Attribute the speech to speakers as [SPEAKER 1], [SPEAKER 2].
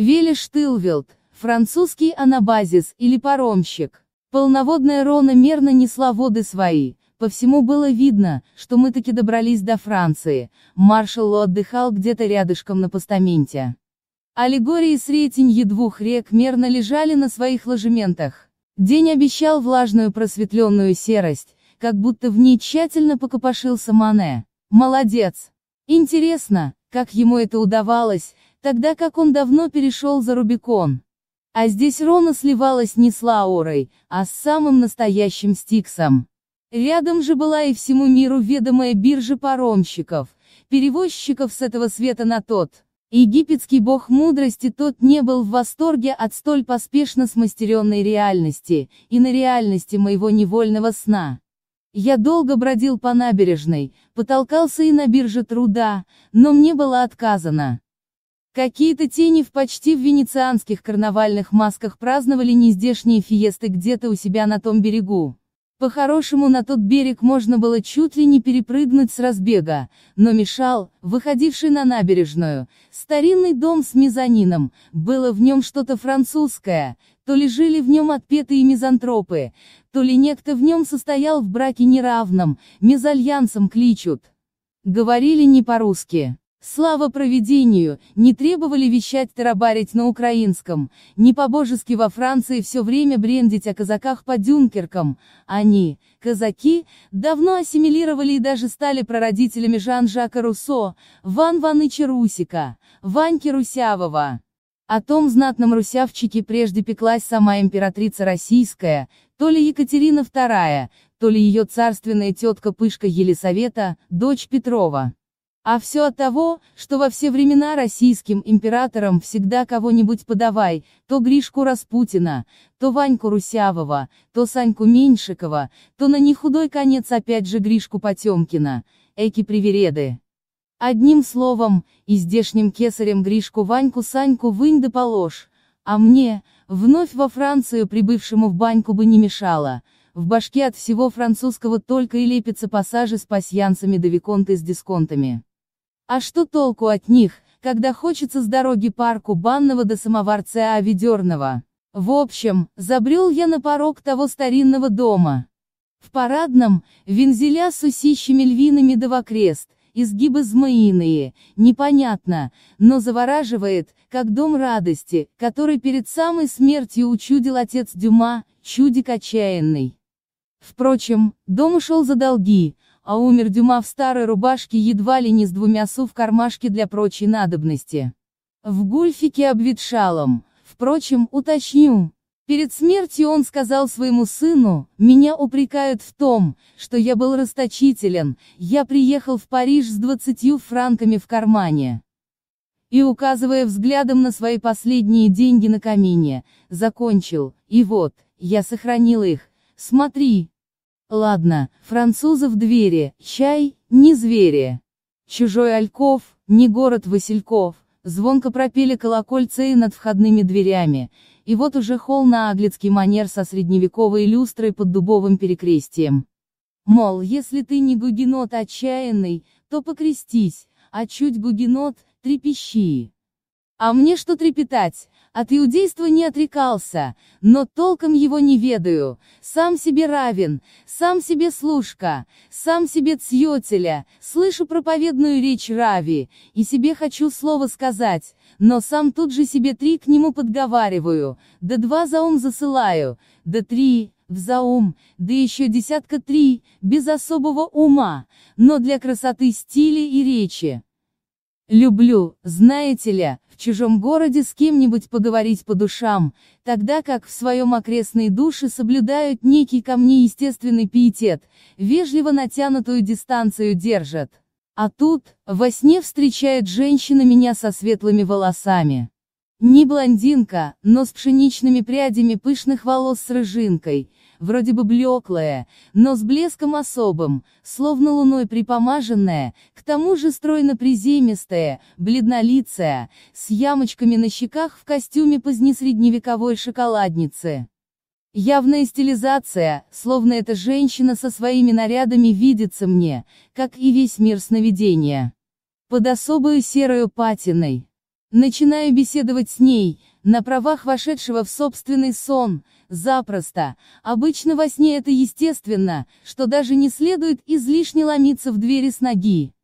[SPEAKER 1] Вилли Штылвилд, французский анабазис или паромщик. Полноводная Рона мерно несла воды свои, по всему было видно, что мы таки добрались до Франции, маршал отдыхал где-то рядышком на постаменте. Аллегории с рейтинги двух рек мерно лежали на своих ложементах. День обещал влажную просветленную серость, как будто в ней тщательно покопошился Мане. Молодец! Интересно, как ему это удавалось, тогда как он давно перешел за Рубикон. А здесь Рона сливалась не с Лаурой, а с самым настоящим Стиксом. Рядом же была и всему миру ведомая биржа паромщиков, перевозчиков с этого света на тот. Египетский бог мудрости тот не был в восторге от столь поспешно смастеренной реальности, и на реальности моего невольного сна. Я долго бродил по набережной, потолкался и на бирже труда, но мне было отказано. Какие-то тени в почти в венецианских карнавальных масках праздновали нездешние фиесты где-то у себя на том берегу. По-хорошему на тот берег можно было чуть ли не перепрыгнуть с разбега, но мешал, выходивший на набережную, старинный дом с мезонином, было в нем что-то французское, то ли жили в нем отпетые мизантропы, то ли некто в нем состоял в браке неравном, мезальянсом кличут. Говорили не по-русски. Слава проведению, не требовали вещать тарабарить на украинском, не по-божески во Франции все время брендить о казаках по дюнкеркам, они, казаки, давно ассимилировали и даже стали прародителями Жан-Жака Руссо, Ван Ваныча Русика, Ваньки Русявого. О том знатном русявчике прежде пеклась сама императрица российская, то ли Екатерина II, то ли ее царственная тетка Пышка Елисавета, дочь Петрова. А все от того, что во все времена российским императорам всегда кого-нибудь подавай, то Гришку Распутина, то Ваньку Русявого, то Саньку Меньшикова, то на нехудой конец опять же Гришку Потемкина, эки привереды. Одним словом, и здешним кесарем Гришку Ваньку Саньку вынь да положь, а мне, вновь во Францию прибывшему в баньку бы не мешало, в башке от всего французского только и лепятся пассажи с пасьянцами да виконты с дисконтами. А что толку от них, когда хочется с дороги парку Банного до самоварца А. Ведерного? В общем, забрел я на порог того старинного дома. В парадном, вензеля с усищами львиными да вокрест, изгибы змеиные, непонятно, но завораживает, как дом радости, который перед самой смертью учудил отец Дюма, чудик отчаянный. Впрочем, дом ушел за долги, а умер Дюма в старой рубашке едва ли не с двумя су в кармашке для прочей надобности. В гульфике обветшалом, впрочем, уточню. Перед смертью он сказал своему сыну, «Меня упрекают в том, что я был расточителен, я приехал в Париж с двадцатью франками в кармане». И указывая взглядом на свои последние деньги на камине, закончил, «И вот, я сохранил их, смотри». Ладно, французов двери, чай, не звери. Чужой Альков, не город Васильков, звонко пропели колокольцы и над входными дверями, и вот уже холл на аглицкий манер со средневековой люстрой под дубовым перекрестием. Мол, если ты не гугенот отчаянный, то покрестись, а чуть гугенот, трепещи. А мне что трепетать? От иудейства не отрекался, но толком его не ведаю. Сам себе равен, сам себе служка, сам себе цьетеля, слышу проповедную речь Рави, и себе хочу слово сказать, но сам тут же себе три к нему подговариваю, да два за ум засылаю, да три, в заум, да еще десятка три, без особого ума, но для красоты стиля и речи. Люблю, знаете ли, чужом городе с кем-нибудь поговорить по душам, тогда как в своем окрестной душе соблюдают некий ко мне естественный пиетет, вежливо натянутую дистанцию держат. А тут, во сне встречает женщина меня со светлыми волосами. Не блондинка, но с пшеничными прядями пышных волос с рыжинкой, вроде бы блеклая, но с блеском особым, словно луной припомаженная, к тому же стройно приземистая, бледнолицая, с ямочками на щеках в костюме позднесредневековой шоколадницы. Явная стилизация, словно эта женщина со своими нарядами видится мне, как и весь мир сновидения. Под особую серую патиной. Начинаю беседовать с ней, на правах вошедшего в собственный сон, запросто. Обычно во сне это естественно, что даже не следует излишне ломиться в двери с ноги.